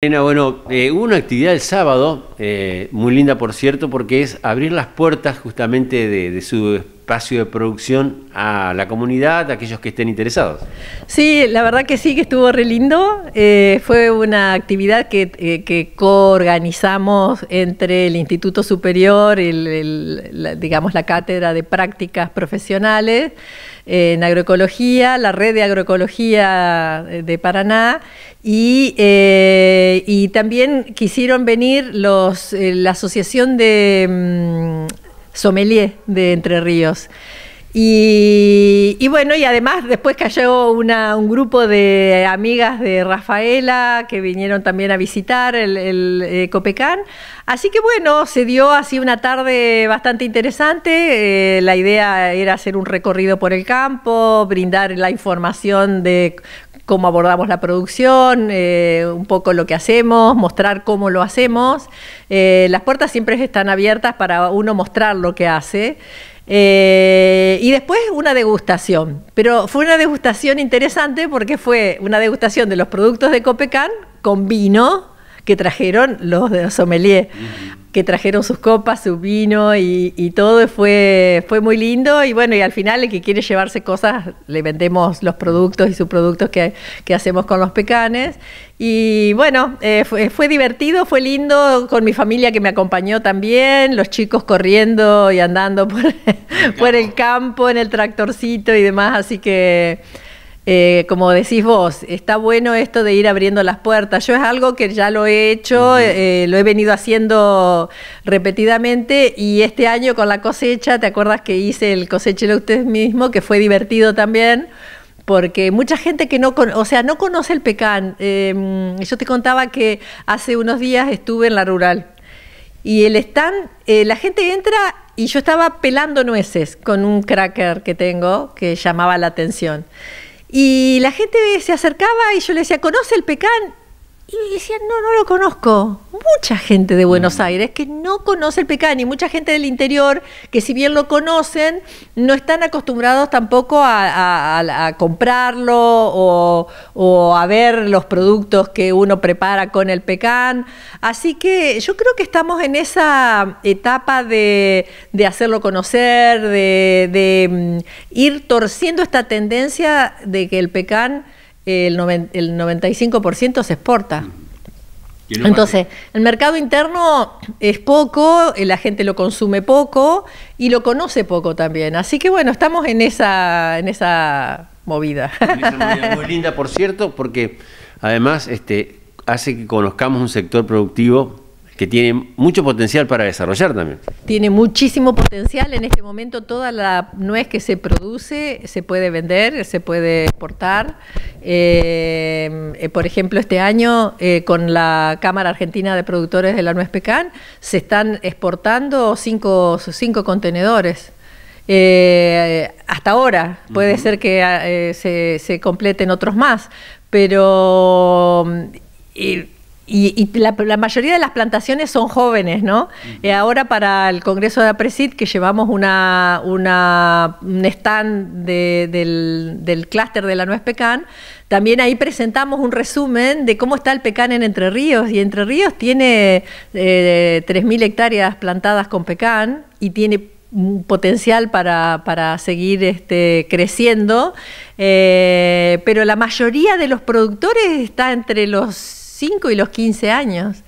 bueno, eh, hubo una actividad el sábado, eh, muy linda por cierto, porque es abrir las puertas justamente de su espacio de producción a la comunidad, a aquellos que estén interesados. Sí, la verdad que sí, que estuvo re lindo. Eh, fue una actividad eh, que, coorganizamos entre el Instituto Superior, digamos la Cátedra de Prácticas Profesionales eh, en agroecología, la red de agroecología de Paraná y, y también quisieron venir los, la Asociación de... Mm, sommelier de Entre Ríos. Y, bueno, y además después cayó una, un grupo de amigas de Rafaela que vinieron también a visitar el, el eh, Copecán. Así que bueno, se dio así una tarde bastante interesante. Eh, la idea era hacer un recorrido por el campo, brindar la información de cómo abordamos la producción, eh, un poco lo que hacemos, mostrar cómo lo hacemos. Eh, las puertas siempre están abiertas para uno mostrar lo que hace. Eh, y después una degustación, pero fue una degustación interesante porque fue una degustación de los productos de Copecan con vino que trajeron los de sommelier que trajeron sus copas, su vino y, todo fue, fue muy lindo y bueno, y al final el que quiere llevarse cosas, le vendemos los productos y sus productos que, hacemos con los pecanes. Y bueno, eh, fue, divertido, fue lindo, con mi familia que me acompañó también, los chicos corriendo y andando por por el campo en el tractorcito y demás, así que... Eh, como decís vos, está bueno esto de ir abriendo las puertas. Yo es algo que ya lo he hecho, eh, lo he venido haciendo repetidamente y este año con la cosecha, ¿te acuerdas que hice el cosechelo usted mismo, que fue divertido también? porque mucha gente que no, o sea, no conoce el pecan. Em, yo te contaba que hace unos días estuve en la rural y el stand, eh, la gente entra y yo estaba pelando nueces con un cracker que tengo que llamaba la atención. Y la gente se acercaba y yo le decía, ¿conoce el pecan? Y decían, no, no lo conozco. Mucha gente de Buenos mm. Aires que no conoce el pecan y mucha gente del interior que si bien lo conocen, no están acostumbrados tampoco a, comprarlo o, a ver los productos que uno prepara con el pecan. Así que yo creo que estamos en esa etapa de, hacerlo conocer, de, de mm, ir torciendo esta tendencia de que el pecan el, el 95% se exporta. Entonces, el mercado interno es poco, eh, la gente lo consume poco y lo conoce poco también. Así que bueno, estamos en esa, movida. muy linda, por cierto, porque además este, hace que conozcamos un sector productivo que tiene mucho potencial para desarrollar también. Tiene muchísimo potencial. En este momento toda la nuez que se produce se puede vender, se puede exportar. Eh, eh, por ejemplo, este año eh, con la Cámara Argentina de Productores de la Nuez Pecan se están exportando cinco, cinco contenedores. hasta ahora, puede ser que se, completen otros más, pero y, la, mayoría de las plantaciones son jóvenes, ¿no? Eh, ahora para el Congreso de APRESID, que llevamos una, una un stand del, clúster de la nuez pecan, también ahí presentamos un resumen de cómo está el pecan en Entre Ríos. Y Entre Ríos tiene eh, 3.000 hectáreas plantadas con pecan y tiene un potencial para, para seguir este, creciendo, eh, pero la mayoría de los productores está entre los 5 y los 15 años.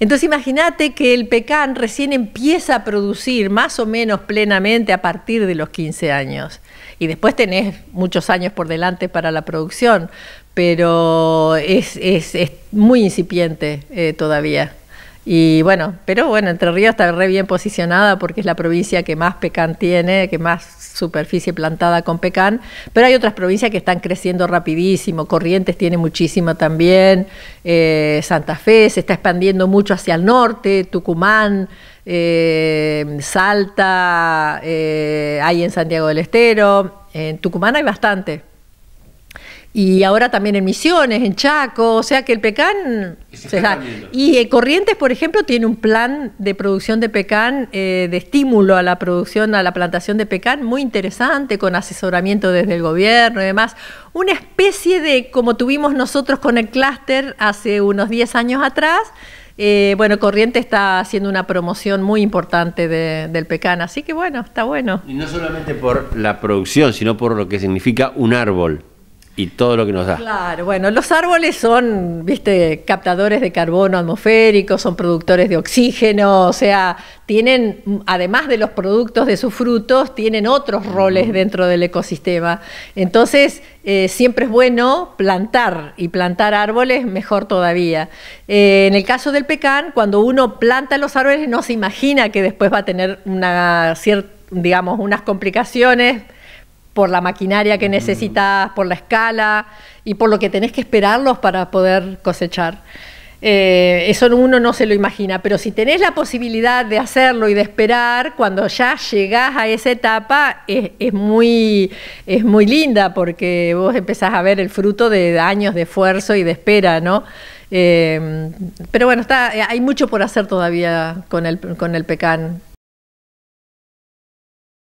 Entonces imagínate que el pecan recién empieza a producir más o menos plenamente a partir de los 15 años. Y después tenés muchos años por delante para la producción, pero es, es, es muy incipiente eh, todavía. Y bueno, pero bueno, Entre Ríos está re bien posicionada porque es la provincia que más pecan tiene, que más superficie plantada con pecan, pero hay otras provincias que están creciendo rapidísimo, Corrientes tiene muchísimo también, eh, Santa Fe se está expandiendo mucho hacia el norte, Tucumán, eh, Salta, eh, hay en Santiago del Estero, en Tucumán hay bastante, y ahora también en Misiones, en Chaco, o sea que el pecan... y eh, Corrientes, por ejemplo, tiene un plan de producción de pecan, eh, de estímulo a la producción, a la plantación de pecan, muy interesante, con asesoramiento desde el gobierno y demás. Una especie de, como tuvimos nosotros con el clúster hace unos 10 años atrás, eh, bueno, Corrientes está haciendo una promoción muy importante del pecan, así que bueno, está bueno. Y no solamente por la producción, sino por lo que significa un árbol y todo lo que nos da. Claro, bueno, los árboles son, viste, captadores de carbono atmosférico, son productores de oxígeno, o sea, tienen, además de los productos de sus frutos, tienen otros roles dentro del ecosistema. Entonces, eh, siempre es bueno plantar y plantar árboles mejor todavía. Eh, en el caso del pecan, cuando uno planta los árboles no se imagina que después va a tener una cierta, digamos, unas complicaciones por la maquinaria que mm. necesitas, por la escala y por lo que tenés que esperarlos para poder cosechar. Eh, eso uno no se lo imagina, pero si tenés la posibilidad de hacerlo y de esperar, cuando ya llegás a esa etapa, es, muy, es muy linda porque vos empezás a ver el fruto de años de esfuerzo y de espera, ¿no? Eh, pero bueno, está, eh, hay mucho por hacer todavía con el, con el PECAN.